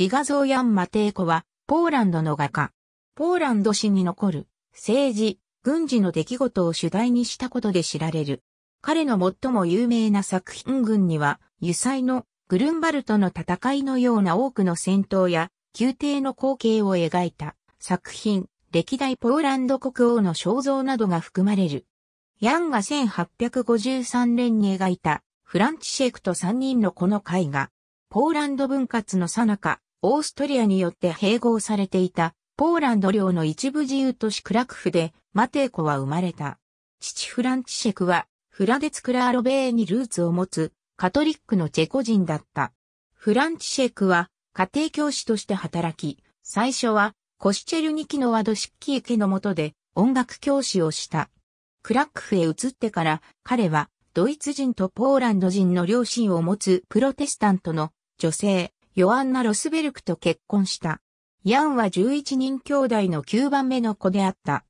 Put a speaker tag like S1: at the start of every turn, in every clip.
S1: 自画像ヤン・マテイコは、ポーランドの画家。ポーランド史に残る、政治、軍事の出来事を主題にしたことで知られる。彼の最も有名な作品群には、油彩のグルンバルトの戦いのような多くの戦闘や、宮廷の光景を描いた作品、歴代ポーランド国王の肖像などが含まれる。ヤンが1853年に描いたフランチシェイクと3人のこの絵画、ポーランド分割の最中、オーストリアによって併合されていたポーランド領の一部自由都市クラクフでマテーコは生まれた。父フランチシェクはフラデツクラーロベーにルーツを持つカトリックのチェコ人だった。フランチシェクは家庭教師として働き、最初はコシチェルニキのワドシッキー家の下で音楽教師をした。クラックフへ移ってから彼はドイツ人とポーランド人の両親を持つプロテスタントの女性ヨアンナ・ロスベルクと結婚した。ヤンは11人兄弟の9番目の子であった。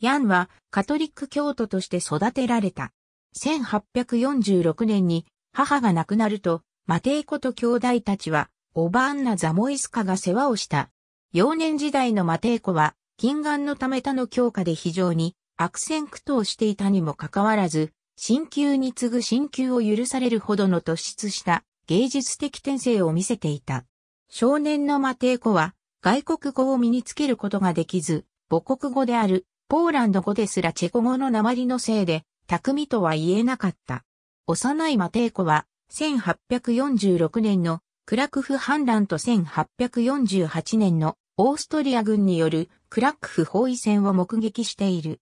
S1: ヤンはカトリック教徒として育てられた。1846年に母が亡くなると、マテイコと兄弟たちは、オバーンナ・ザモイスカが世話をした。幼年時代のマテイコは、近眼のため他の教科で非常に悪戦苦闘していたにもかかわらず、新級に次ぐ新級を許されるほどの突出した芸術的転生を見せていた。少年のマテイコは外国語を身につけることができず、母国語であるポーランド語ですらチェコ語の鉛のせいで、匠とは言えなかった。幼いマテイコは1846年のクラクフ反乱と1848年のオーストリア軍によるクラクフ包囲戦を目撃している。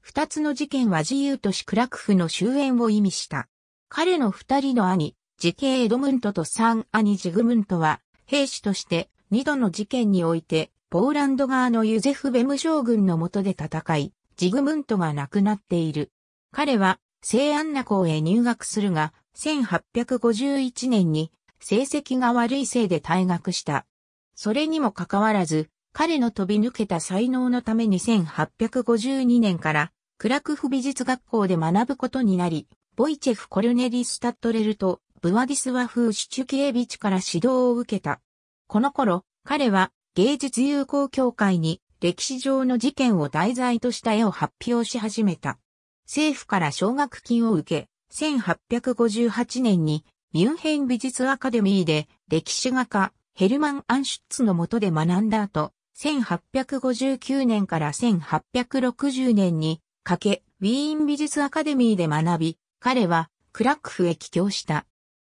S1: 二つの事件は自由都市クラクフの終焉を意味した。彼の二人の兄、時系エドムントとサン・アニ・ジグムントは、兵士として二度の事件において、ポーランド側のユゼフ・ベム将軍の下で戦い、ジグムントが亡くなっている。彼は、聖安ナ校へ入学するが、1851年に成績が悪いせいで退学した。それにもかかわらず、彼の飛び抜けた才能のために1852年からクラクフ美術学校で学ぶことになり、ボイチェフ・コルネリ・スタットレルとブワディスワフーシチュキエビチから指導を受けた。この頃、彼は芸術友好協会に歴史上の事件を題材とした絵を発表し始めた。政府から奨学金を受け、1858年にミュンヘン美術アカデミーで歴史画家ヘルマン・アンシュッツの下で学んだ後、1859年から1860年にかけ、ウィーン美術アカデミーで学び、彼はクラックフへ帰郷した。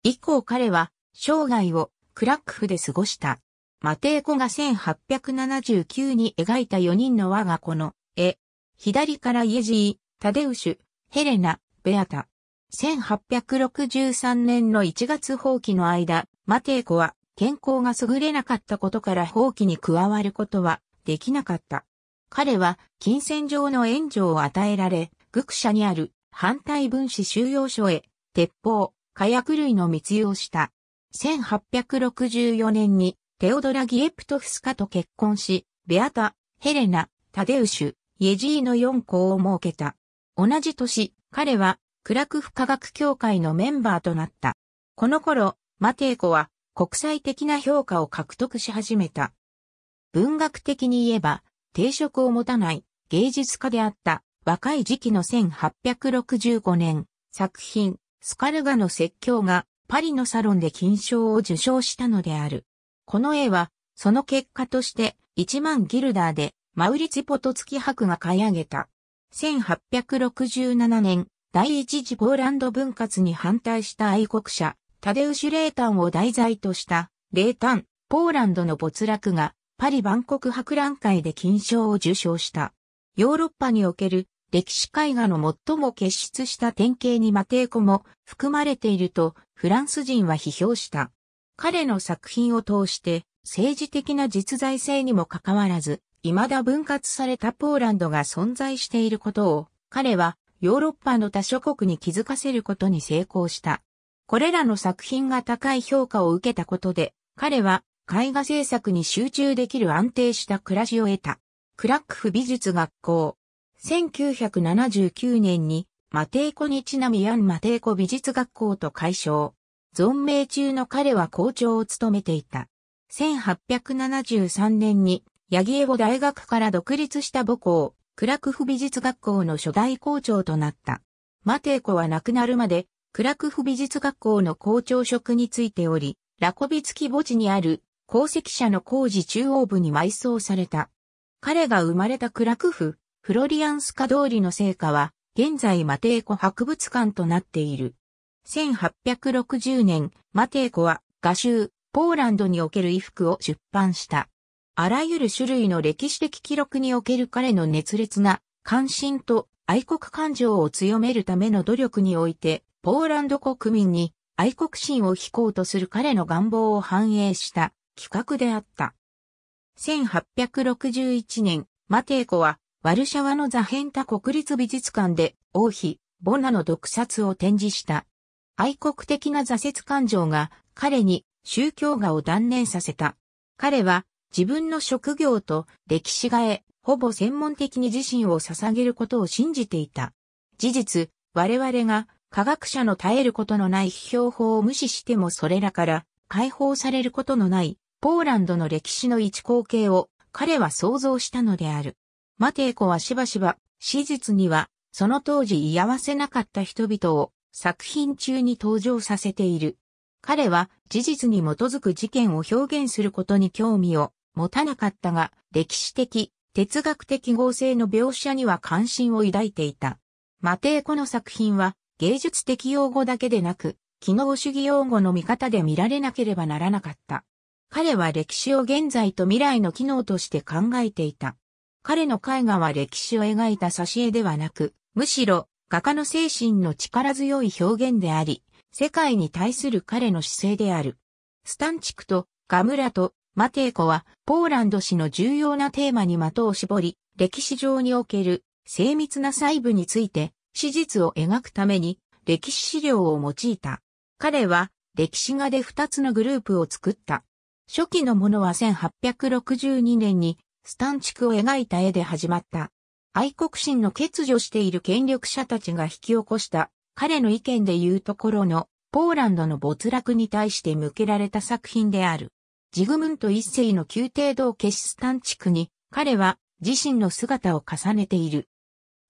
S1: 以降彼は生涯をクラックフで過ごした。マテーコが1879に描いた4人の我が子の絵。左からイエジー、タデウシュ、ヘレナ、ベアタ。1863年の1月放棄の間、マテーコは健康が優れなかったことから放棄に加わることはできなかった。彼は金銭上の援助を与えられ、グクにある反対分子収容所へ鉄砲、火薬類の密輸をした。1864年にテオドラ・ギエプトフスカと結婚し、ベアタ、ヘレナ、タデウシュ、イエジーの4校を設けた。同じ年、彼はクラクフ科学協会のメンバーとなった。この頃、マテイコは国際的な評価を獲得し始めた。文学的に言えば、定職を持たない芸術家であった若い時期の1865年、作品、スカルガの説教がパリのサロンで金賞を受賞したのである。この絵は、その結果として1万ギルダーでマウリツィポトツキ博が買い上げた。1867年、第一次ポーランド分割に反対した愛国者、タデウシュ・レータンを題材とした、レータン、ポーランドの没落が、パリ万国博覧会で金賞を受賞した。ヨーロッパにおける歴史絵画の最も傑出した典型にマテーコも含まれているとフランス人は批評した。彼の作品を通して政治的な実在性にもかかわらず、未だ分割されたポーランドが存在していることを、彼はヨーロッパの他諸国に気づかせることに成功した。これらの作品が高い評価を受けたことで、彼は絵画制作に集中できる安定した暮らしを得た。クラックフ美術学校1979年にマテイコにちなみヤンマテイコ美術学校と解消。存命中の彼は校長を務めていた。1873年にヤギエゴ大学から独立した母校、クラクフ美術学校の初代校長となった。マテイコは亡くなるまで、クラクフ美術学校の校長職についており、ラコビツキ墓地にある功績者の工事中央部に埋葬された。彼が生まれたクラクフフロリアンスカ通りの聖火は、現在マテーコ博物館となっている。1860年、マテーコは、画集、ポーランドにおける衣服を出版した。あらゆる種類の歴史的記録における彼の熱烈な関心と愛国感情を強めるための努力において、ポーランド国民に愛国心を引こうとする彼の願望を反映した企画であった。1861年、マテーコはワルシャワのザヘンタ国立美術館で王妃、ボナの毒殺を展示した。愛国的な挫折感情が彼に宗教画を断念させた。彼は自分の職業と歴史画へほぼ専門的に自身を捧げることを信じていた。事実、我々が科学者の耐えることのない批評法を無視してもそれらから解放されることのないポーランドの歴史の一光景を彼は想像したのである。マテイコはしばしば、史実には、その当時居合わせなかった人々を作品中に登場させている。彼は事実に基づく事件を表現することに興味を持たなかったが、歴史的、哲学的合成の描写には関心を抱いていた。マテイコの作品は芸術的用語だけでなく、機能主義用語の見方で見られなければならなかった。彼は歴史を現在と未来の機能として考えていた。彼の絵画は歴史を描いた挿絵ではなく、むしろ画家の精神の力強い表現であり、世界に対する彼の姿勢である。スタンチクとガムラとマテーコはポーランド史の重要なテーマに的を絞り、歴史上における精密な細部について史実を描くために歴史資料を用いた。彼は歴史画で2つのグループを作った。初期のものは1862年にスタン地区を描いた絵で始まった。愛国心の欠如している権力者たちが引き起こした彼の意見で言うところのポーランドの没落に対して向けられた作品である。ジグムント一世の宮廷道化師スタン地区に彼は自身の姿を重ねている。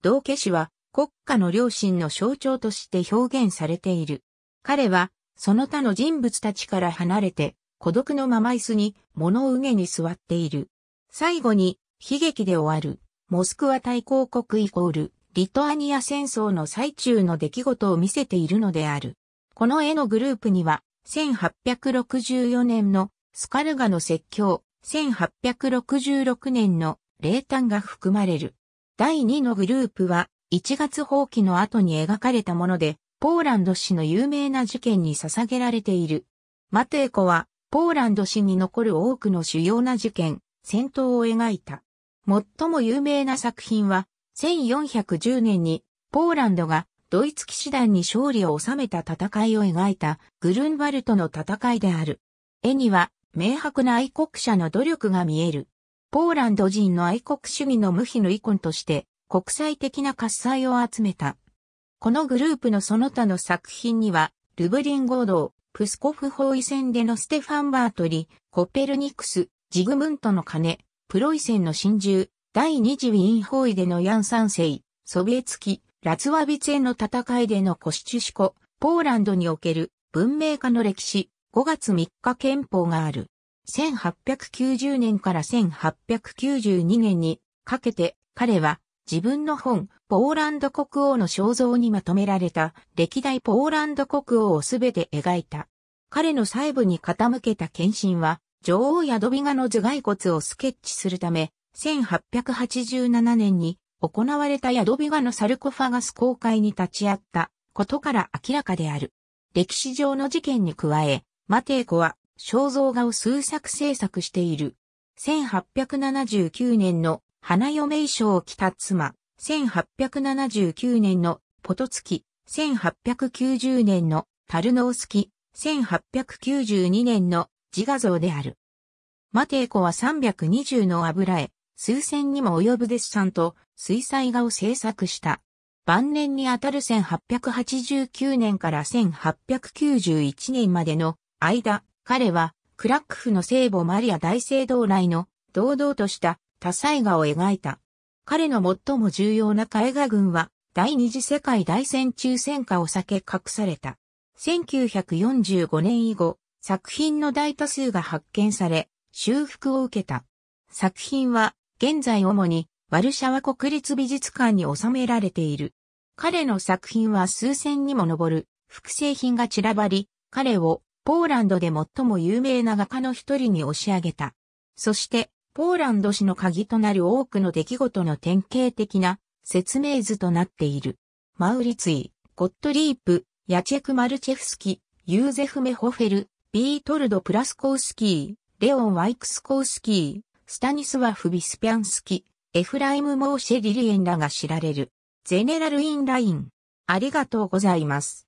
S1: 道化師は国家の良心の象徴として表現されている。彼はその他の人物たちから離れて孤独のまま椅子に物憂げに座っている。最後に、悲劇で終わる、モスクワ大公国イコール、リトアニア戦争の最中の出来事を見せているのである。この絵のグループには、1864年のスカルガの説教、1866年の冷淡が含まれる。第2のグループは、1月放棄の後に描かれたもので、ポーランド氏の有名な事件に捧げられている。マテーコは、ポーランド氏に残る多くの主要な事件、戦闘を描いた。最も有名な作品は、1410年にポーランドがドイツ騎士団に勝利を収めた戦いを描いたグルンバルトの戦いである。絵には明白な愛国者の努力が見える。ポーランド人の愛国主義の無比のイコンとして国際的な喝采を集めた。このグループのその他の作品には、ルブリン合同、プスコフ包囲戦でのステファン・バートリ、コペルニクス、ジグムントの鐘、プロイセンの真珠、第二次ウィーン包囲でのヤン三世、ソビエツキ、ラツワビツェの戦いでのコシチュシコ、ポーランドにおける文明化の歴史、5月3日憲法がある。1890年から1892年にかけて彼は自分の本、ポーランド国王の肖像にまとめられた歴代ポーランド国王をすべて描いた。彼の細部に傾けた献身は女王ヤドビガの頭蓋骨をスケッチするため、1887年に行われたヤドビガのサルコファガス公開に立ち会ったことから明らかである。歴史上の事件に加え、マテイコは肖像画を数作制作している。1879年の花嫁衣装を着た妻、1879年のポトツキ、1890年のタルノウスキ、1892年の自画像である。マテイコは320の油絵、数千にも及ぶデッサンと水彩画を制作した。晩年にあたる1889年から1891年までの間、彼はクラックフの聖母マリア大聖堂内の堂々とした多彩画を描いた。彼の最も重要な絵画群は第二次世界大戦中戦火を避け隠された。1945年以後、作品の大多数が発見され、修復を受けた。作品は、現在主に、ワルシャワ国立美術館に収められている。彼の作品は数千にも上る、複製品が散らばり、彼を、ポーランドで最も有名な画家の一人に押し上げた。そして、ポーランド史の鍵となる多くの出来事の典型的な説明図となっている。マウリツィ、ゴットリープ、ヤチェク・マルチェフスキ、ユーゼフ・メホフェル、ビートルド・プラスコウスキー、レオン・ワイクスコウスキー、スタニスワフ・ビスピャンスキ、ー、エフライム・モーシェ・リリエンらが知られる。ゼネラル・イン・ライン。ありがとうございます。